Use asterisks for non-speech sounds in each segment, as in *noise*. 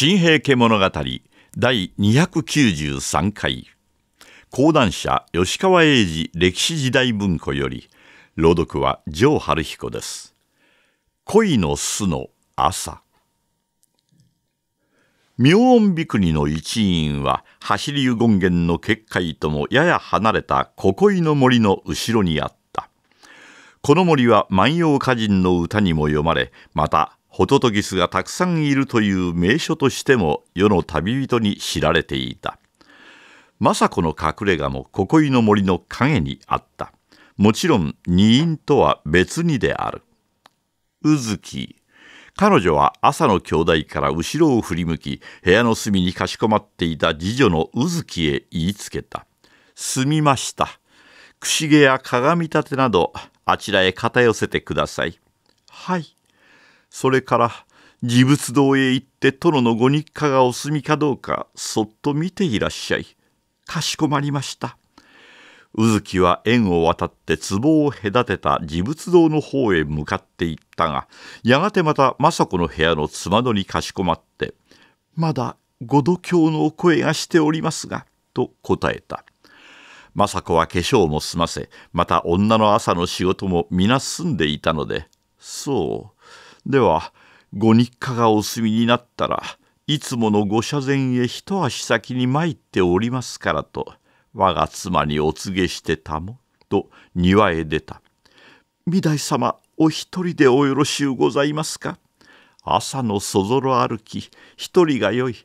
新平家物語第293回講談社吉川英治歴史時代文庫より朗読は城春彦です恋の巣の朝妙音びくりの一員は走り右権現の結界ともやや離れたこいの森の後ろにあったこの森は万葉歌人の歌にも読まれまたホトトギスがたくさんいるという名所としても世の旅人に知られていた政子の隠れ家もここいの森の陰にあったもちろん二院とは別にであるうずき彼女は朝の兄弟から後ろを振り向き部屋の隅にかしこまっていた次女のうずきへ言いつけた「すみました」「くしげや鏡立てなどあちらへ片寄せてください」「はい」それから事物堂へ行って殿のご日課がお済みかどうかそっと見ていらっしゃい。かしこまりました。宇月は縁を渡って壺を隔てた事物堂の方へ向かっていったがやがてまた政子の部屋のつまどにかしこまって「まだご度胸のお声がしておりますが」と答えた政子は化粧も済ませまた女の朝の仕事も皆済んでいたので「そうではご日課がお済みになったらいつものご社前へ一足先に参っておりますからと我が妻にお告げしてたも」と庭へ出た「御台様お一人でおよろしゅうございますか朝のそぞろ歩き一人がよい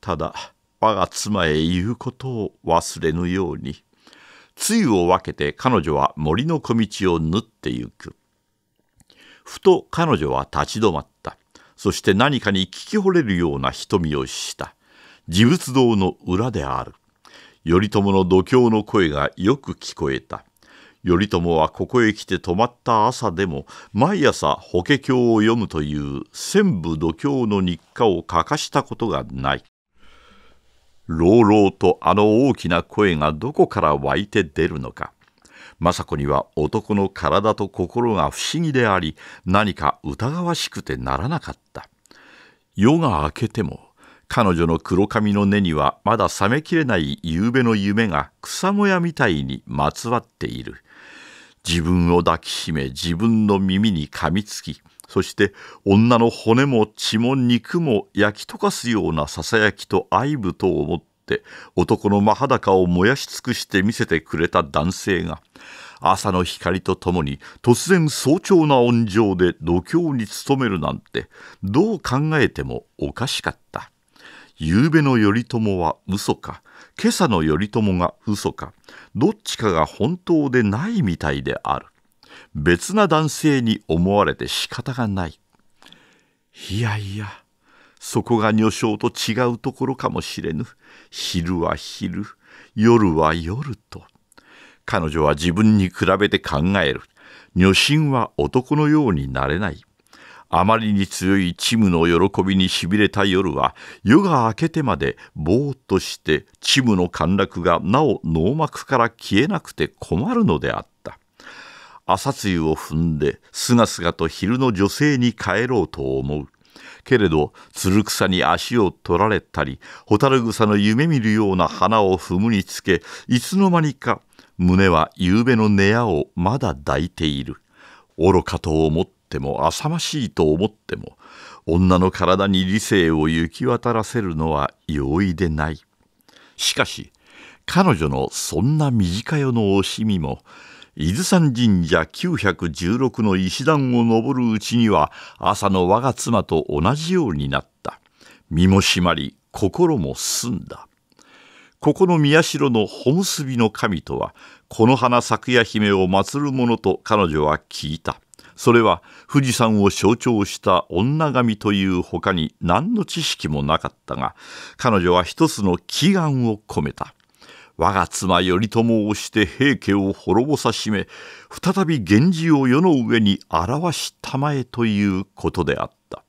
ただ我が妻へ言うことを忘れぬように」つゆを分けて彼女は森の小道を縫ってゆく。ふと彼女は立ち止まったそして何かに聞き惚れるような瞳をした自仏堂の裏である頼朝の度胸の声がよく聞こえた頼朝はここへ来て泊まった朝でも毎朝「法華経」を読むという専部度胸の日課を欠かしたことがない朗々とあの大きな声がどこから湧いて出るのか政子には男の体と心が不思議であり何か疑わしくてならなかった夜が明けても彼女の黒髪の根にはまだ冷めきれない夕べの夢が草もやみたいにまつわっている自分を抱きしめ自分の耳に噛みつきそして女の骨も血も肉も焼き溶かすようなささやきと愛舞と思っって男の真裸を燃やし尽くして見せてくれた男性が朝の光とともに突然早朝な温情で度胸に努めるなんてどう考えてもおかしかった夕べの頼朝は嘘か今朝の頼朝が嘘かどっちかが本当でないみたいである別な男性に思われて仕方がないいやいやそこが女性と違うところかもしれぬ昼は昼夜は夜と彼女は自分に比べて考える女心は男のようになれないあまりに強いチムの喜びにしびれた夜は夜が明けてまでぼーっとしてチムの陥落がなお脳膜から消えなくて困るのであった朝露を踏んですがすがと昼の女性に帰ろうと思うけれどつる草に足を取られたり蛍草の夢見るような花を踏むにつけいつの間にか胸は夕べの根屋をまだ抱いている愚かと思っても浅ましいと思っても女の体に理性を行き渡らせるのは容易でないしかし彼女のそんな短夜の惜しみも伊豆山神社916の石段を登るうちには朝の我が妻と同じようになった身も締まり心も澄んだここの宮代の小結びの神とはこの花咲夜姫を祀るものと彼女は聞いたそれは富士山を象徴した女神という他に何の知識もなかったが彼女は一つの祈願を込めた我が妻頼朝をして平家を滅ぼさしめ再び源氏を世の上に表したまえということであった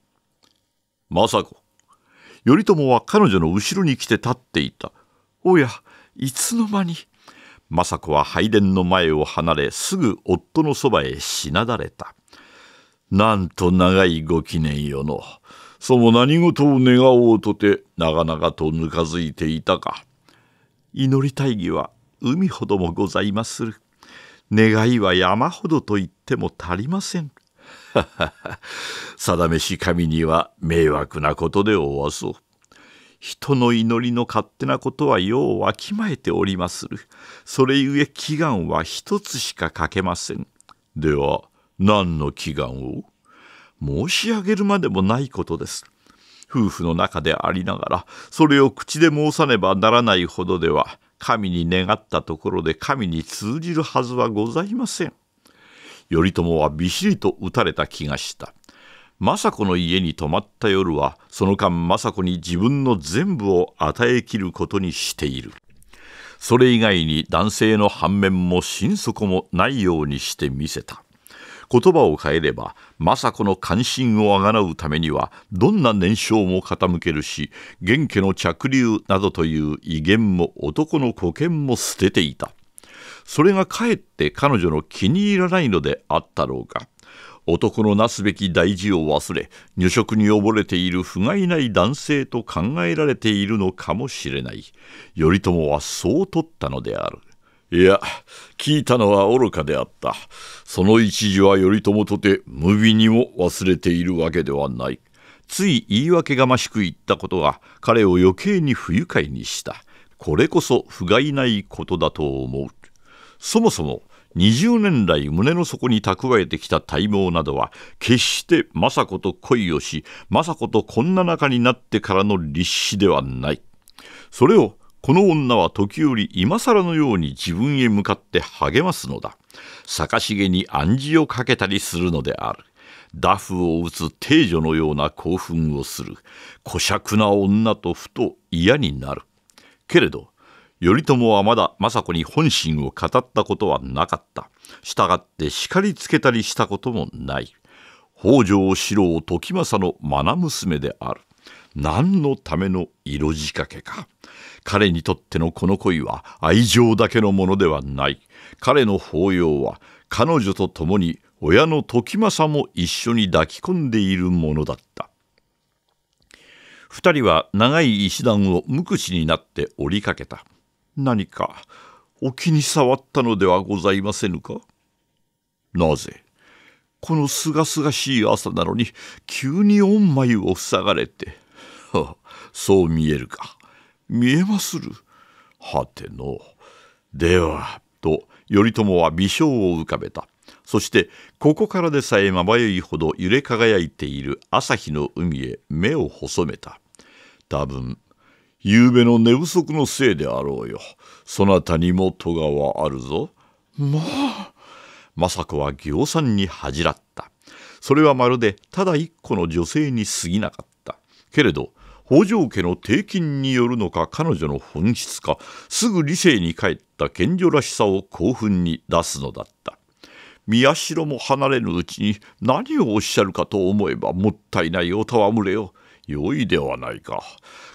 政子頼朝は彼女の後ろに来て立っていたおやいつの間に政子は拝殿の前を離れすぐ夫のそばへしなだれたなんと長いご記念よのそも何事を願おうとてなかなかとぬかづいていたか。祈り大義は海ほどもございまする願いは山ほどと言っても足りません定めし神には迷惑なことでおわそう人の祈りの勝手なことはようわきまえておりまするそれゆえ祈願は一つしか書けませんでは何の祈願を申し上げるまでもないことです夫婦の中でありながらそれを口で申さねばならないほどでは神に願ったところで神に通じるはずはございません。頼朝はびしりと打たれた気がした。政子の家に泊まった夜はその間政子に自分の全部を与えきることにしている。それ以外に男性の反面も心底もないようにしてみせた。言葉を変えれば政子の関心をあがなうためにはどんな念書も傾けるし源家の嫡流などという威厳も男の古見も捨てていたそれがかえって彼女の気に入らないのであったろうか男のなすべき大事を忘れ女色に溺れている不甲斐ない男性と考えられているのかもしれない頼朝はそう取ったのであるいや、聞いたのは愚かであった。その一時は頼朝とて無備にも忘れているわけではない。つい言い訳がましく言ったことは彼を余計に不愉快にした。これこそ不甲斐ないことだと思う。そもそも20年来胸の底に蓄えてきた体毛などは決して政子と恋をし政子とこんな仲になってからの立志ではない。それをこの女は時折今更のように自分へ向かって励ますのだ。坂重に暗示をかけたりするのである。ダフを打つ定女のような興奮をする。小酌な女とふと嫌になる。けれど、頼朝はまだ政子に本心を語ったことはなかった。従って叱りつけたりしたこともない。北条四郎時政の愛娘である。何のための色仕掛けか。彼にとってのこの恋は愛情だけのものではない。彼の抱擁は彼女と共に親の時政も一緒に抱き込んでいるものだった。二人は長い石段を無口になって折りかけた。何かお気に障ったのではございませぬかなぜこのすがすがしい朝なのに急に御眉を塞がれて *laughs* そう見えるか。見えまする。はての。では、と頼朝は微笑を浮かべた。そしてここからでさえまばゆいほど揺れ輝いている朝日の海へ目を細めた。多分、夕べの寝不足のせいであろうよ。そなたにも戸川あるぞ。まあ。政子は行んに恥じらった。それはまるでただ一個の女性に過ぎなかった。けれど、北条家の低金によるのか彼女の本質かすぐ理性に帰った賢女らしさを興奮に出すのだった宮代も離れぬうちに何をおっしゃるかと思えばもったいないお戯れよ良いではないか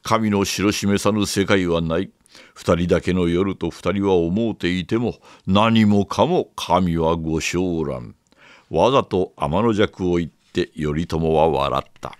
神の白しめさぬ世界はない二人だけの夜と二人は思うていても何もかも神はご将覧わざと天の弱を言って頼朝は笑った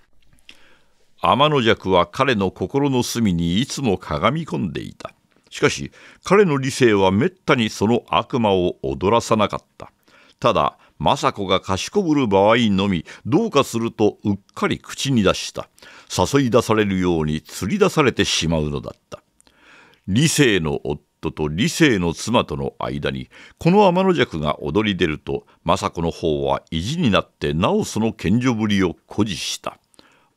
天の尺は彼の心の隅にいつも鏡み込んでいたしかし彼の理性はめったにその悪魔を踊らさなかったただ政子がかしこぶる場合のみどうかするとうっかり口に出した誘い出されるように釣り出されてしまうのだった理性の夫と理性の妻との間にこの天の尺が踊り出ると政子の方は意地になってなおその謙者ぶりを誇示した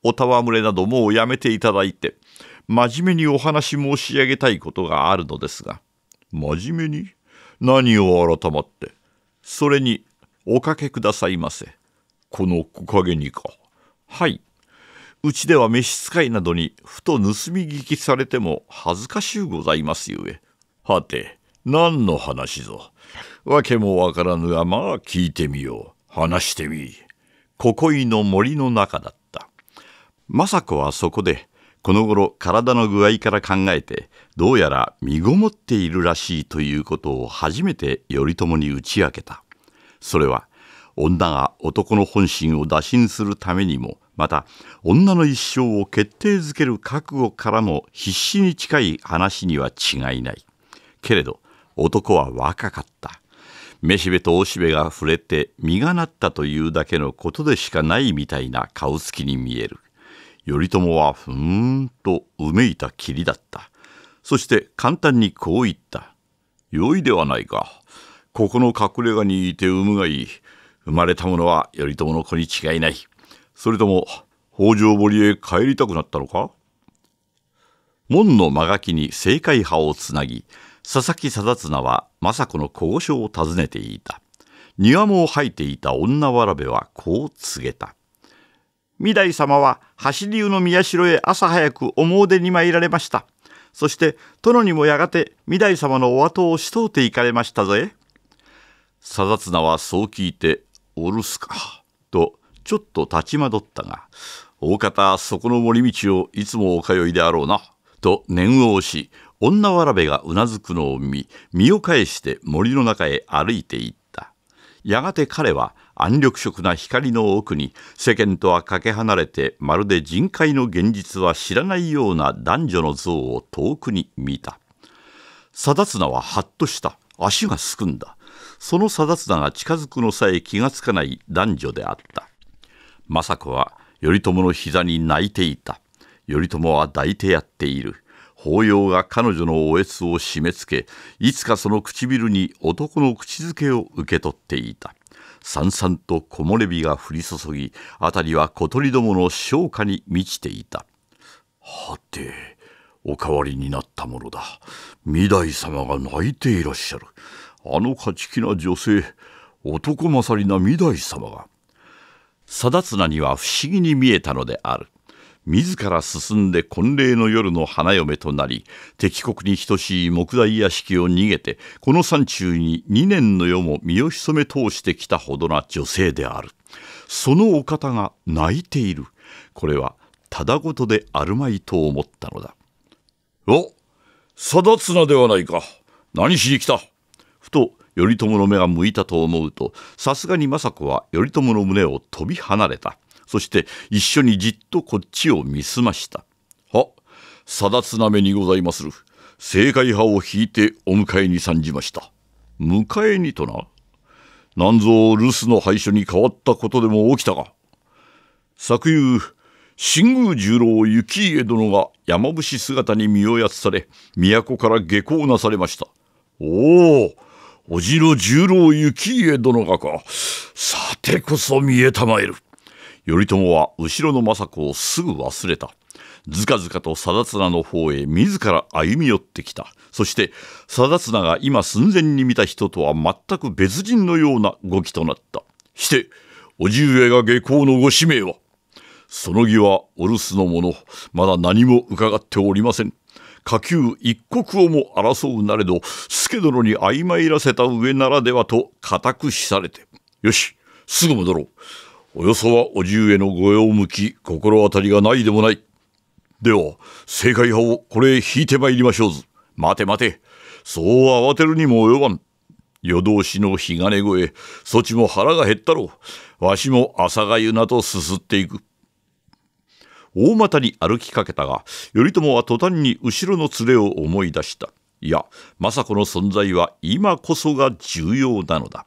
お戯れなどもうやめていただいて、真面目にお話申し上げたいことがあるのですが。真面目に何を改まって。それに、おかけくださいませ。この木陰にか。はい。うちでは召使いなどにふと盗み聞きされても恥ずかしゅうございますゆえ。はて、何の話ぞ。わけもわからぬがまあ聞いてみよう。話してみい。ここいの森の中だっ政子はそこでこの頃体の具合から考えてどうやら身ごもっているらしいということを初めて頼朝に打ち明けたそれは女が男の本心を打診するためにもまた女の一生を決定づける覚悟からも必死に近い話には違いないけれど男は若かっためしべとおしべが触れて実がなったというだけのことでしかないみたいな顔つきに見える頼朝はふーんとうめいたきりだったそして簡単にこう言った「よいではないかここの隠れ家にいて産むがいい生まれたものは頼朝の子に違いないそれとも北条堀へ帰りたくなったのか?」門の間垣に正解派をつなぎ佐々木定綱は政子の交渉を訪ねていた庭も吐いていた女わらべはこう告げた御台様は橋流の宮代へ朝早くお詣でに参られました。そして殿にもやがて御台様のお後をしとうて行かれましたぞえ。貞綱はそう聞いて、お留すか、とちょっと立ちまどったが、大方そこの森道をいつもお通いであろうな、と念を押し、女わらべがうなずくのを見、身を返して森の中へ歩いていった。やがて彼は暗緑色な光の奥に世間とはかけ離れてまるで人海の現実は知らないような男女の像を遠くに見た定綱はハッとした足がすくんだその定綱が近づくのさえ気がつかない男女であった政子は頼朝の膝に泣いていた頼朝は抱いてやっている法要が彼女のおえつを締め付けいつかその唇に男の口づけを受け取っていたさんさんと木漏れ日が降り注ぎ辺りは小鳥どもの消化に満ちていたはてお代わりになったものだ御台様が泣いていらっしゃるあの勝ち気な女性男勝りな御台様が貞綱には不思議に見えたのである自ら進んで婚礼の夜の花嫁となり敵国に等しい木材屋敷を逃げてこの山中に2年の世も身を潜め通してきたほどな女性であるそのお方が泣いているこれはただごとであるまいと思ったのだお定綱ではないか何しに来たふと頼朝の目が向いたと思うとさすがに政子は頼朝の胸を飛び離れたそして一緒にじっとこっちを見すました。は、定つなめにございまする。正解派を引いてお迎えに参じました。迎えにとな。なんぞ留守の廃所に変わったことでも起きたが。昨夕、新宮十郎幸家殿が山伏姿に身をやつされ、都から下校なされました。おお、おじの十郎幸家殿がか。さてこそ見えたまえる。頼朝は後ろの政子をすぐ忘れた。ずかずかと定綱の方へ自ら歩み寄ってきた。そして定綱が今寸前に見た人とは全く別人のような動きとなった。して、おじ上が下校のご使命はその儀はお留守の者、まだ何も伺っておりません。下級一刻をも争うなれど、助殿に曖昧らせた上ならではと固くしされて。よし、すぐ戻ろう。およそはおじ上の御用向き心当たりがないでもない。では正解派をこれ引いてまいりましょうず。待て待て。そう慌てるにも及ばん。夜通しの日金え、そちも腹が減ったろう。わしも朝がゆなとすすっていく。大股に歩きかけたが、頼朝は途端に後ろの連れを思い出した。いや、政子の存在は今こそが重要なのだ。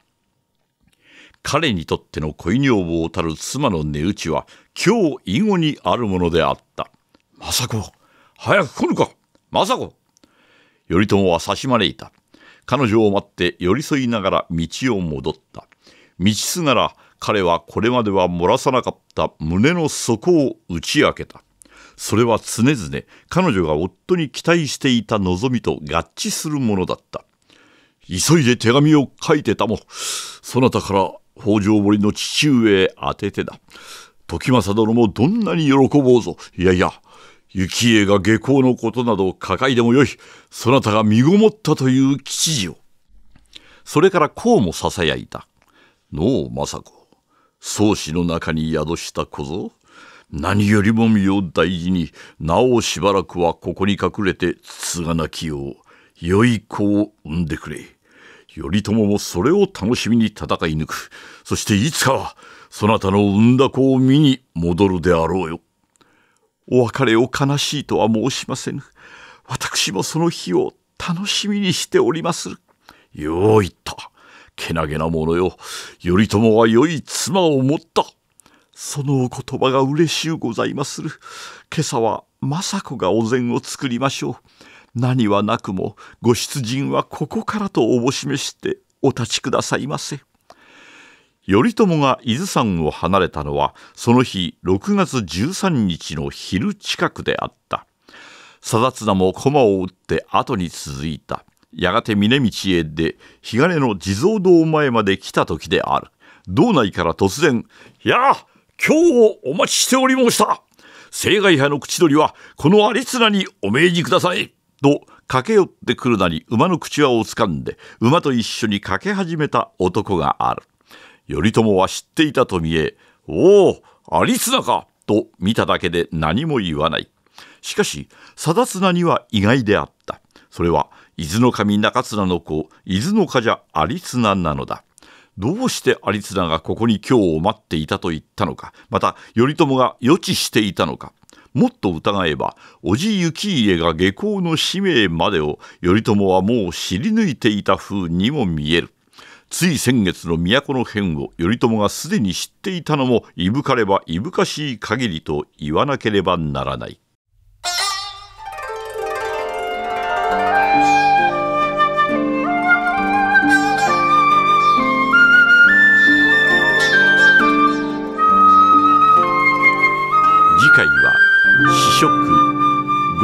彼にとっての恋女房たる妻の値打ちは今日以後にあるものであった。政子、早く来ぬか政子頼朝は差し招いた。彼女を待って寄り添いながら道を戻った。道すがら彼はこれまでは漏らさなかった胸の底を打ち明けた。それは常々彼女が夫に期待していた望みと合致するものだった。急いで手紙を書いてたも、そなたから北条堀の父上へ当ててだ時政殿もどんなに喜ぼうぞいやいや幸恵が下校のことなど抱えでもよいそなたが身ごもったという吉次をそれからこうもささやいた「のう政子宗子の中に宿した小僧何よりも身を大事になおしばらくはここに隠れてつつがなきよう良い子を産んでくれ」。頼朝もそれを楽しみに戦い抜くそしていつかはそなたの産んだ子を見に戻るであろうよお別れを悲しいとは申しませぬ私もその日を楽しみにしておりまするよう言ったけなげなものよ頼朝は良い妻を持ったそのお言葉が嬉しゅうございまする今朝は政子がお膳を作りましょう何はなくもご出陣はここからとおぼしめしてお立ちくださいませ。頼朝が伊豆山を離れたのはその日6月13日の昼近くであった貞綱も駒を打って後に続いたやがて峰道へ出日金の地蔵堂前まで来た時である道内から突然「やあ今日をお待ちしており申した!」。青海派の口取りはこの有綱にお命じください。と駆け寄ってくるなり馬の口輪をつかんで馬と一緒に駆け始めた男がある頼朝は知っていたと見え「おお有綱か!」と見ただけで何も言わないしかし貞綱には意外であったそれは伊豆の神中綱の子伊豆の冠者有綱なのだどうして有綱がここに今日を待っていたと言ったのかまた頼朝が予知していたのかもっと疑えば叔父幸家が下校の使命までを頼朝はもう知り抜いていた風にも見えるつい先月の都の変を頼朝がすでに知っていたのもいぶかればいぶかしい限りと言わなければならないショック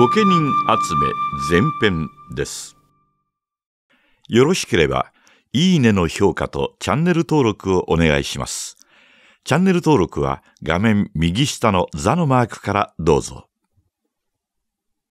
御家人集め前編です。よろしければ、いいねの評価とチャンネル登録をお願いします。チャンネル登録は画面右下の座のマークからどうぞ。